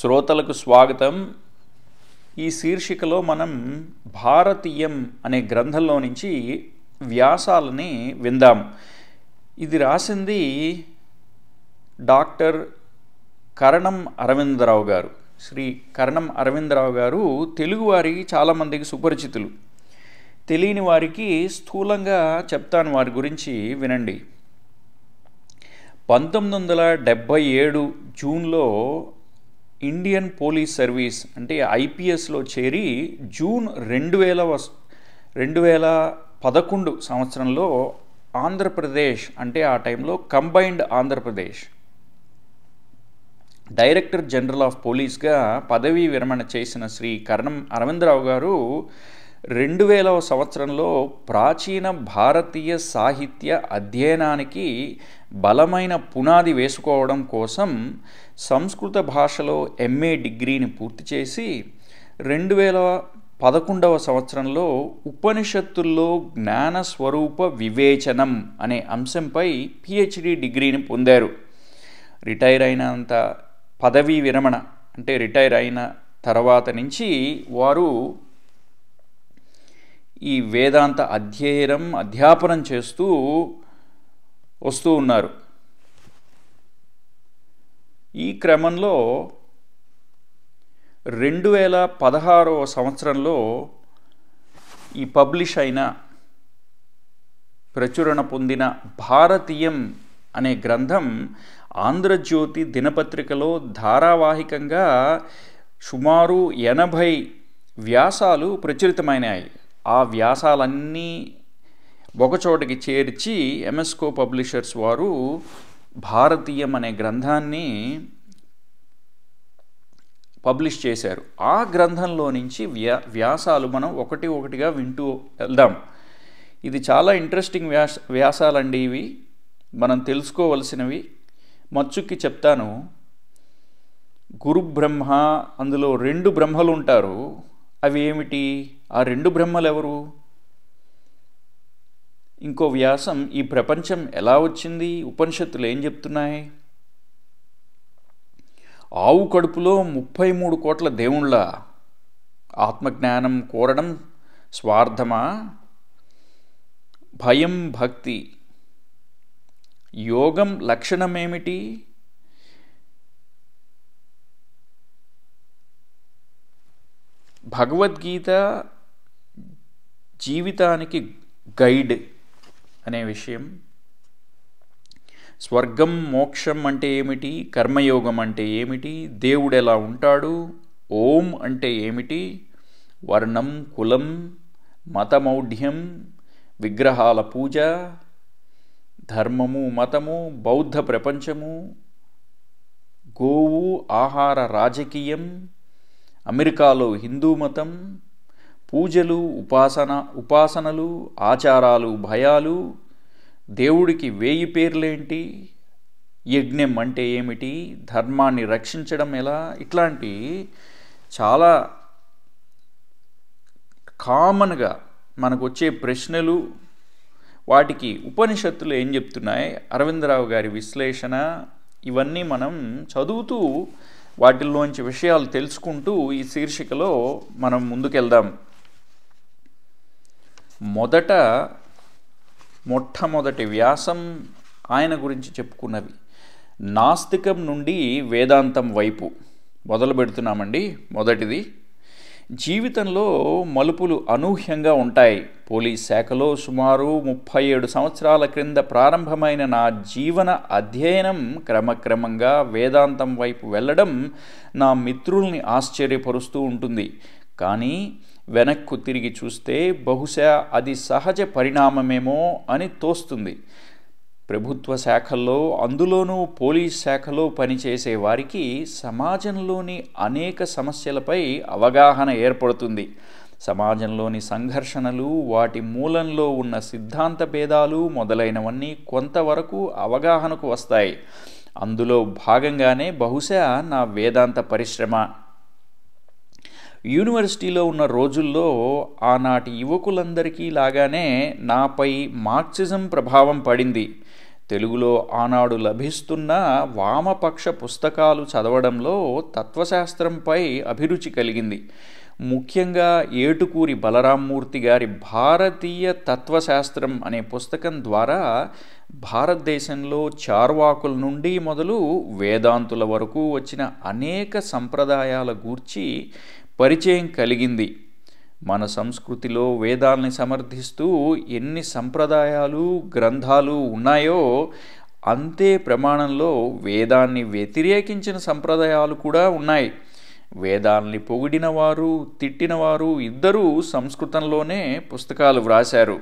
శ్రోతలకు స్వాగతం ఈ శీర్షికలో మనం భారతీయం అనే గ్రంథంలో నుంచి వ్యాసాలని విందాం ఇది రాసింది డాక్టర్ కరణం అరవిందరావు గారు శ్రీ కరణం అరవిందరావు గారు తెలుగువారి చాలామందికి సుపరిచితులు తెలియని వారికి స్థూలంగా చెప్తాను వారి గురించి వినండి పంతొమ్మిది వందల డెబ్భై ఏడు జూన్లో ఇండియన్ పోలీస్ సర్వీస్ అంటే ఐపీఎస్లో చేరి జూన్ రెండు వేల వస్ రెండు వేల పదకొండు సంవత్సరంలో ఆంధ్రప్రదేశ్ అంటే ఆ టైంలో combined Andhra Pradesh director general of పోలీస్గా పదవీ విరమణ చేసిన శ్రీ కరణం అరవిందరావు గారు రెండు వేలవ సంవత్సరంలో ప్రాచీన భారతీయ సాహిత్య అధ్యయనానికి బలమైన పునాది వేసుకోవడం కోసం సంస్కృత భాషలో ఎంఏ డిగ్రీని పూర్తి చేసి రెండు వేల పదకొండవ సంవత్సరంలో ఉపనిషత్తుల్లో జ్ఞానస్వరూప వివేచనం అనే అంశంపై పిహెచ్డి డిగ్రీని పొందారు రిటైర్ అయినంత పదవీ విరమణ అంటే రిటైర్ అయిన తర్వాత నుంచి వారు ఈ వేదాంత అధ్యయనం అధ్యాపనం చేస్తూ వస్తూ ఉన్నారు ఈ క్రమంలో రెండు వేల పదహారవ సంవత్సరంలో ఈ పబ్లిష్ అయిన ప్రచురణ పొందిన భారతీయం అనే గ్రంథం ఆంధ్రజ్యోతి దినపత్రికలో ధారావాహికంగా సుమారు ఎనభై వ్యాసాలు ప్రచురితమైనాయి ఆ వ్యాసాలన్నీ ఒకచోటకి చేర్చి ఎంఎస్కో పబ్లిషర్స్ వారు భారతీయం అనే గ్రంథాన్ని పబ్లిష్ చేశారు ఆ గ్రంథంలో నుంచి వ్యా వ్యాసాలు మనం ఒకటి ఒకటిగా వింటూ వెళ్దాం ఇది చాలా ఇంట్రెస్టింగ్ వ్యాస వ్యాసాలండి ఇవి మనం తెలుసుకోవలసినవి మచ్చుక్కి చెప్తాను గురు బ్రహ్మ అందులో రెండు బ్రహ్మలు ఉంటారు అవి ఏమిటి ఆ రెండు బ్రహ్మలెవరు ఇంకో వ్యాసం ఈ ప్రపంచం ఎలా వచ్చింది ఉపనిషత్తులు ఏం చెప్తున్నాయి ఆవు కడుపులో ముప్పై మూడు కోట్ల దేవుళ్ళ ఆత్మజ్ఞానం కోరడం స్వార్థమా భయం భక్తి యోగం లక్షణమేమిటి భగవద్గీత జీవితానికి గైడ్ అనే విషయం స్వర్గం మోక్షం అంటే ఏమిటి కర్మయోగం అంటే ఏమిటి దేవుడు ఎలా ఉంటాడు ఓం అంటే ఏమిటి వర్ణం కులం మతమౌఢ్యం విగ్రహాల పూజ ధర్మము మతము బౌద్ధ ప్రపంచము గోవు ఆహార రాజకీయం అమెరికాలో హిందూ మతం పూజలు ఉపాసన ఉపాసనలు ఆచారాలు భయాలు దేవుడికి వేయి పేర్లేంటి యజ్ఞం అంటే ఏమిటి ధర్మాన్ని రక్షించడం ఎలా ఇట్లాంటి చాలా కామన్గా మనకు వచ్చే ప్రశ్నలు వాటికి ఉపనిషత్తులు ఏం చెప్తున్నాయి అరవిందరావు గారి విశ్లేషణ ఇవన్నీ మనం చదువుతూ వాటిల్లోంచి విషయాలు తెలుసుకుంటూ ఈ శీర్షికలో మనం ముందుకెళ్దాం మొదట మొట్టమొదటి వ్యాసం ఆయన గురించి చెప్పుకున్నవి నాస్తికం నుండి వేదాంతం వైపు మొదలు పెడుతున్నామండి మొదటిది జీవితంలో మలుపులు అనూహ్యంగా ఉంటాయి పోలీస్ శాఖలో సుమారు ముప్పై ఏడు సంవత్సరాల క్రింద ప్రారంభమైన నా జీవన అధ్యయనం క్రమక్రమంగా వేదాంతం వైపు వెళ్ళడం నా మిత్రుల్ని ఆశ్చర్యపరుస్తూ ఉంటుంది కానీ వెనక్కు తిరిగి చూస్తే బహుశా అది సహజ పరిణామమేమో అని తోస్తుంది ప్రభుత్వ శాఖల్లో అందులోనూ పోలీస్ శాఖలో పనిచేసే వారికి సమాజంలోని అనేక సమస్యలపై అవగాహన ఏర్పడుతుంది సమాజంలోని సంఘర్షణలు వాటి మూలంలో ఉన్న సిద్ధాంత భేదాలు మొదలైనవన్నీ కొంతవరకు అవగాహనకు వస్తాయి అందులో భాగంగానే బహుశా నా వేదాంత పరిశ్రమ యూనివర్సిటీలో ఉన్న రోజుల్లో ఆనాటి యువకులందరికీ లాగానే నాపై మార్క్సిజం ప్రభావం పడింది తెలుగులో ఆనాడు లభిస్తున్న వామపక్ష పుస్తకాలు చదవడంలో తత్వశాస్త్రంపై అభిరుచి కలిగింది ముఖ్యంగా ఏటుకూరి బలరామ్మూర్తి గారి భారతీయ తత్వశాస్త్రం అనే పుస్తకం ద్వారా భారతదేశంలో చార్వాకుల నుండి మొదలు వేదాంతుల వరకు వచ్చిన అనేక సంప్రదాయాల గూర్చి పరిచయం కలిగింది మన సంస్కృతిలో వేదాల్ని సమర్థిస్తూ ఎన్ని సంప్రదాయాలు గ్రంథాలు ఉన్నాయో అంతే ప్రమాణంలో వేదాన్ని వ్యతిరేకించిన సంప్రదాయాలు కూడా ఉన్నాయి వేదాల్ని పొగిడినవారు తిట్టినవారు ఇద్దరూ సంస్కృతంలోనే పుస్తకాలు వ్రాశారు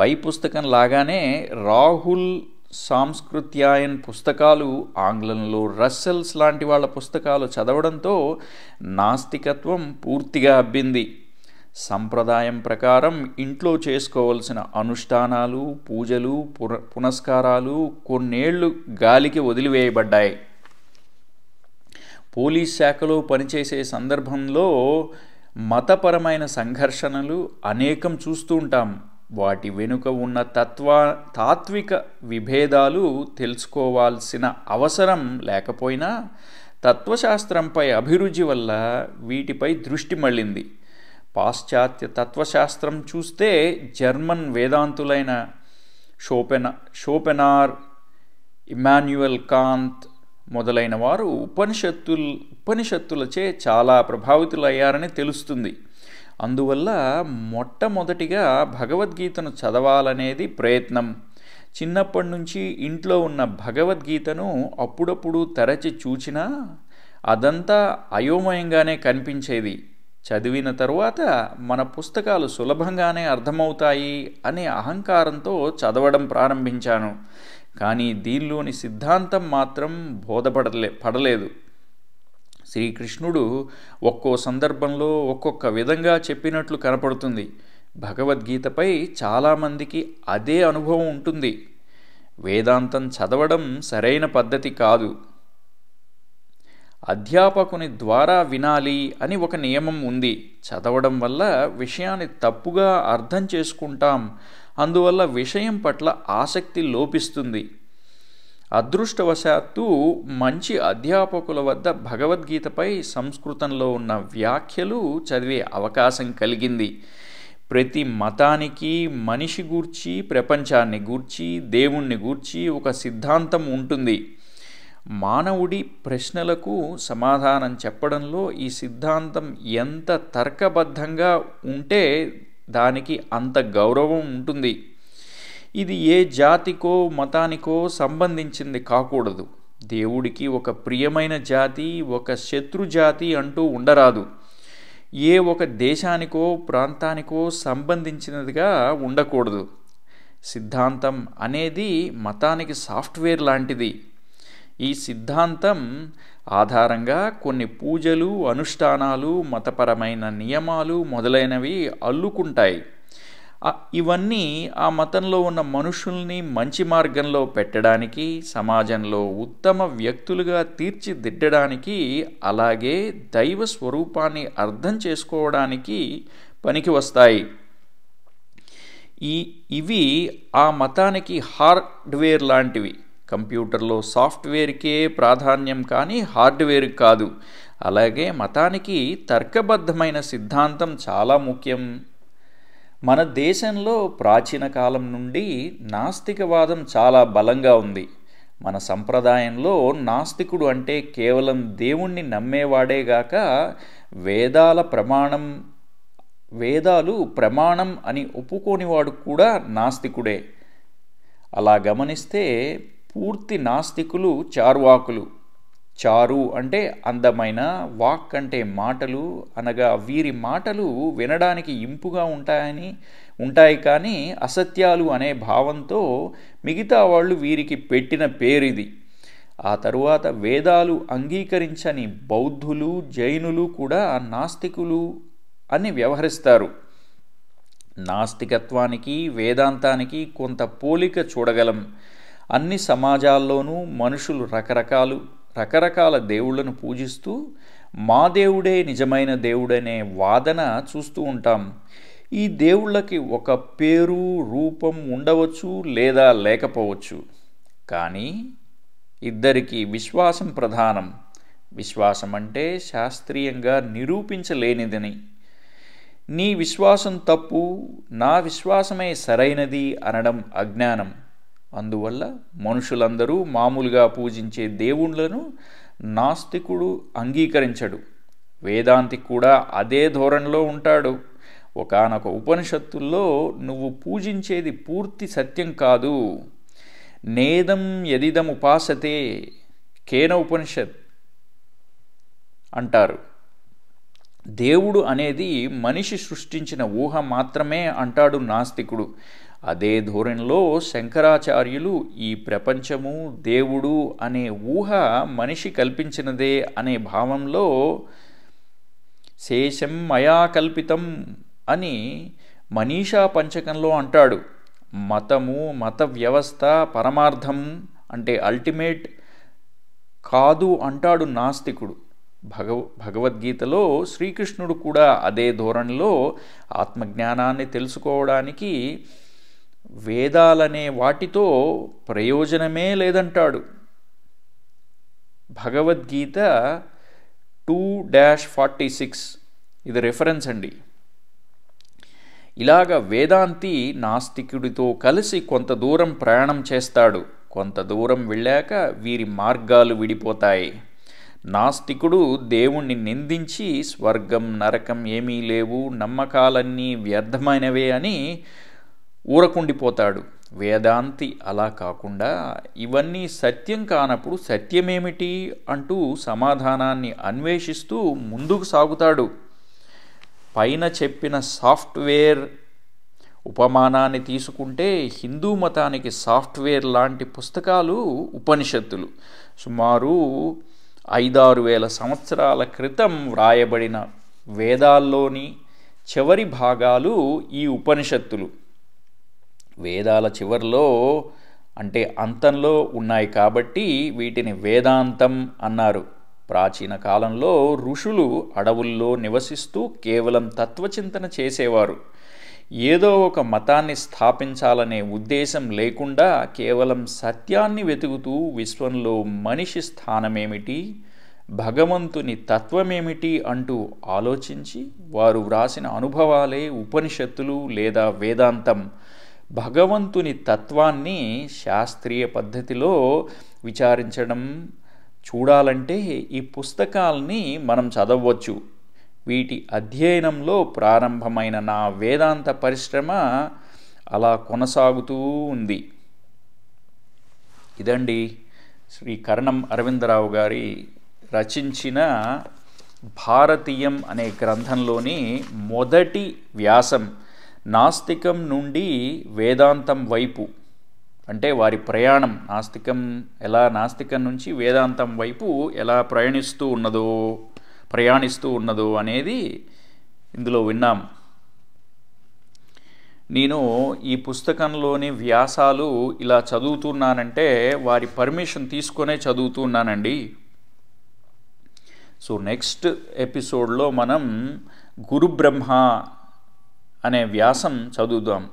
పై పుస్తకం లాగానే రాహుల్ సాంస్కృత్యాయన్ పుస్తకాలు ఆంగ్లంలో రస్సెల్స్ లాంటి వాళ్ళ పుస్తకాలు చదవడంతో నాస్తికత్వం పూర్తిగా అబ్బింది సంప్రదాయం ప్రకారం ఇంట్లో చేసుకోవలసిన అనుష్ఠానాలు పూజలు పునస్కారాలు కొన్నేళ్లు గాలికి వదిలివేయబడ్డాయి పోలీస్ శాఖలో పనిచేసే సందర్భంలో మతపరమైన సంఘర్షణలు అనేకం చూస్తూ ఉంటాం వాటి వెనుక ఉన్న తత్వ తాత్విక విభేదాలు తెలుసుకోవాల్సిన అవసరం లేకపోయినా తత్వశాస్త్రంపై అభిరుచి వల్ల వీటిపై దృష్టి మళ్ళింది పాశ్చాత్య తత్వశాస్త్రం చూస్తే జర్మన్ వేదాంతులైన షోపెన షోపెనార్ ఇమాన్యుయల్ కాంత్ మొదలైన వారు ఉపనిషత్తుల్ ఉపనిషత్తులచే చాలా ప్రభావితులయ్యారని తెలుస్తుంది అందువల్ల మొట్టమొదటిగా భగవద్గీతను చదవాలనేది ప్రయత్నం చిన్నప్పటి నుంచి ఇంట్లో ఉన్న భగవద్గీతను అప్పుడప్పుడు తెరచి చూచినా అదంతా అయోమయంగానే కనిపించేది చదివిన తరువాత మన పుస్తకాలు సులభంగానే అర్థమవుతాయి అనే అహంకారంతో చదవడం ప్రారంభించాను కానీ దీనిలోని సిద్ధాంతం మాత్రం బోధపడలే పడలేదు శ్రీకృష్ణుడు ఒక్కో సందర్భంలో ఒక్కొక్క విధంగా చెప్పినట్లు కనపడుతుంది భగవద్గీతపై చాలామందికి అదే అనుభవం ఉంటుంది వేదాంతం చదవడం సరైన పద్ధతి కాదు అధ్యాపకుని ద్వారా వినాలి అని ఒక నియమం ఉంది చదవడం వల్ల విషయాన్ని తప్పుగా అర్థం చేసుకుంటాం అందువల్ల విషయం పట్ల ఆసక్తి లోపిస్తుంది అదృష్టవశాత్తు మంచి అధ్యాపకుల వద్ద భగవద్గీతపై సంస్కృతంలో ఉన్న వ్యాఖ్యలు చదివే అవకాశం కలిగింది ప్రతి మతానికి మనిషి గూర్చి ప్రపంచాన్ని గూర్చి దేవుణ్ణి గూర్చి ఒక సిద్ధాంతం ఉంటుంది మానవుడి ప్రశ్నలకు సమాధానం చెప్పడంలో ఈ సిద్ధాంతం ఎంత తర్కబద్ధంగా ఉంటే దానికి అంత గౌరవం ఉంటుంది ఇది ఏ జాతికో మతానికో సంబంధించింది కాకూడదు దేవుడికి ఒక ప్రియమైన జాతి ఒక శత్రు జాతి అంటూ ఉండరాదు ఏ ఒక దేశానికో ప్రాంతానికో సంబంధించినదిగా ఉండకూడదు సిద్ధాంతం అనేది మతానికి సాఫ్ట్వేర్ లాంటిది ఈ సిద్ధాంతం ఆధారంగా కొన్ని పూజలు అనుష్ఠానాలు మతపరమైన నియమాలు మొదలైనవి అల్లుకుంటాయి ఇవన్నీ ఆ మతంలో ఉన్న మనుషుల్ని మంచి మార్గంలో పెట్టడానికి సమాజంలో ఉత్తమ వ్యక్తులుగా తీర్చిదిద్దడానికి అలాగే దైవ స్వరూపాన్ని అర్థం చేసుకోవడానికి పనికి వస్తాయి ఈ ఇవి ఆ మతానికి హార్డ్వేర్ లాంటివి కంప్యూటర్లో సాఫ్ట్వేర్కే ప్రాధాన్యం కానీ హార్డ్వేర్ కాదు అలాగే మతానికి తర్కబద్ధమైన సిద్ధాంతం చాలా ముఖ్యం మన దేశంలో ప్రాచీన కాలం నుండి నాస్తికవాదం చాలా బలంగా ఉంది మన సంప్రదాయంలో నాస్తికుడు అంటే కేవలం దేవుణ్ణి నమ్మేవాడేగాక వేదాల ప్రమాణం వేదాలు ప్రమాణం అని ఒప్పుకోనివాడు కూడా నాస్తికుడే అలా గమనిస్తే పూర్తి నాస్తికులు చార్వాకులు చారు అంటే అందమైన వాక్ అంటే మాటలు అనగా వీరి మాటలు వినడానికి ఇంపుగా ఉంటాయని ఉంటాయి కానీ అసత్యాలు అనే భావంతో మిగతా వాళ్ళు వీరికి పెట్టిన పేరిది ఆ తరువాత వేదాలు అంగీకరించని బౌద్ధులు జైనులు కూడా నాస్తికులు అని వ్యవహరిస్తారు నాస్తికత్వానికి వేదాంతానికి కొంత పోలిక చూడగలం అన్ని సమాజాల్లోనూ మనుషులు రకరకాలు రకరకాల దేవుళ్లను పూజిస్తూ మా దేవుడే నిజమైన దేవుడనే వాదన చూస్తూ ఉంటాం ఈ దేవుళ్ళకి ఒక పేరు రూపం ఉండవచ్చు లేదా లేకపోవచ్చు కానీ ఇద్దరికి విశ్వాసం ప్రధానం విశ్వాసం అంటే శాస్త్రీయంగా నిరూపించలేనిదని నీ విశ్వాసం తప్పు నా విశ్వాసమే సరైనది అనడం అజ్ఞానం అందువల్ల మనుషులందరూ మామూలుగా పూజించే దేవుళ్లను నాస్తికుడు అంగీకరించడు వేదాంతి కూడా అదే ధోరణిలో ఉంటాడు ఒకనొక ఉపనిషత్తుల్లో నువ్వు పూజించేది పూర్తి సత్యం కాదు నేదం యదిదం ఉపాసతే కేన ఉపనిషత్ అంటారు దేవుడు అనేది మనిషి సృష్టించిన ఊహ మాత్రమే అంటాడు నాస్తికుడు అదే ధోరణిలో శంకరాచార్యులు ఈ ప్రపంచము దేవుడు అనే ఊహ మనిషి కల్పించినదే అనే భావంలో శేషం మయా కల్పితం అని మనీషా పంచకంలో అంటాడు మతము మత వ్యవస్థ పరమార్థం అంటే అల్టిమేట్ కాదు అంటాడు నాస్తికుడు భగవ భగవద్గీతలో శ్రీకృష్ణుడు కూడా అదే ధోరణిలో ఆత్మజ్ఞానాన్ని తెలుసుకోవడానికి వేదాలనే వాటితో ప్రయోజనమే లేదంటాడు Bhagavad Gita two dash forty six ఇది రెఫరెన్స్ అండి ఇలాగ వేదాంతి నాస్తికుడితో కలిసి కొంత దూరం ప్రయాణం చేస్తాడు కొంత దూరం వెళ్ళాక వీరి మార్గాలు విడిపోతాయి నాస్తికుడు దేవుణ్ణి నిందించి స్వర్గం నరకం ఏమీ లేవు నమ్మకాలన్నీ వ్యర్థమైనవే అని ఊరకుండిపోతాడు వేదాంతి అలా కాకుండా ఇవన్నీ సత్యం కానప్పుడు సత్యమేమిటి అంటూ సమాధానాన్ని అన్వేషిస్తూ ముందుకు సాగుతాడు పైన చెప్పిన సాఫ్ట్వేర్ ఉపమానాన్ని తీసుకుంటే హిందూ మతానికి సాఫ్ట్వేర్ లాంటి పుస్తకాలు ఉపనిషత్తులు సుమారు ఐదారు వేల సంవత్సరాల క్రితం వ్రాయబడిన వేదాల్లోని చివరి భాగాలు ఈ ఉపనిషత్తులు వేదాల చివరిలో అంటే అంతంలో ఉన్నాయి కాబట్టి వీటిని వేదాంతం అన్నారు ప్రాచీన కాలంలో ఋషులు అడవుల్లో నివసిస్తూ కేవలం తత్వచింతన చేసేవారు ఏదో ఒక మతాన్ని స్థాపించాలనే ఉద్దేశం లేకుండా కేవలం సత్యాన్ని వెతుకుతూ విశ్వంలో మనిషి స్థానమేమిటి భగవంతుని తత్వమేమిటి అంటూ ఆలోచించి వారు వ్రాసిన అనుభవాలే ఉపనిషత్తులు లేదా వేదాంతం భగవంతుని తత్వాన్ని శాస్త్రీయ పద్ధతిలో విచారించడం చూడాలంటే ఈ పుస్తకాల్ని మనం చదవచ్చు వీటి అధ్యయనంలో ప్రారంభమైన నా వేదాంత పరిశ్రమ అలా కొనసాగుతూ ఉంది ఇదండి శ్రీ కర్ణం అరవిందరావు గారి రచించిన భారతీయం అనే గ్రంథంలోని మొదటి వ్యాసం నాస్తికం నుండి వేదాంతం వైపు అంటే వారి ప్రయాణం నాస్తికం ఎలా నాస్తికం నుంచి వేదాంతం వైపు ఎలా ప్రయాణిస్తూ ఉన్నదో ప్రయాణిస్తూ ఉన్నదో అనేది ఇందులో విన్నాం నేను ఈ పుస్తకంలోని వ్యాసాలు ఇలా చదువుతున్నానంటే వారి పర్మిషన్ తీసుకునే చదువుతున్నానండి సో నెక్స్ట్ ఎపిసోడ్లో మనం గురు బ్రహ్మ అనే వ్యాసం చదువుదాం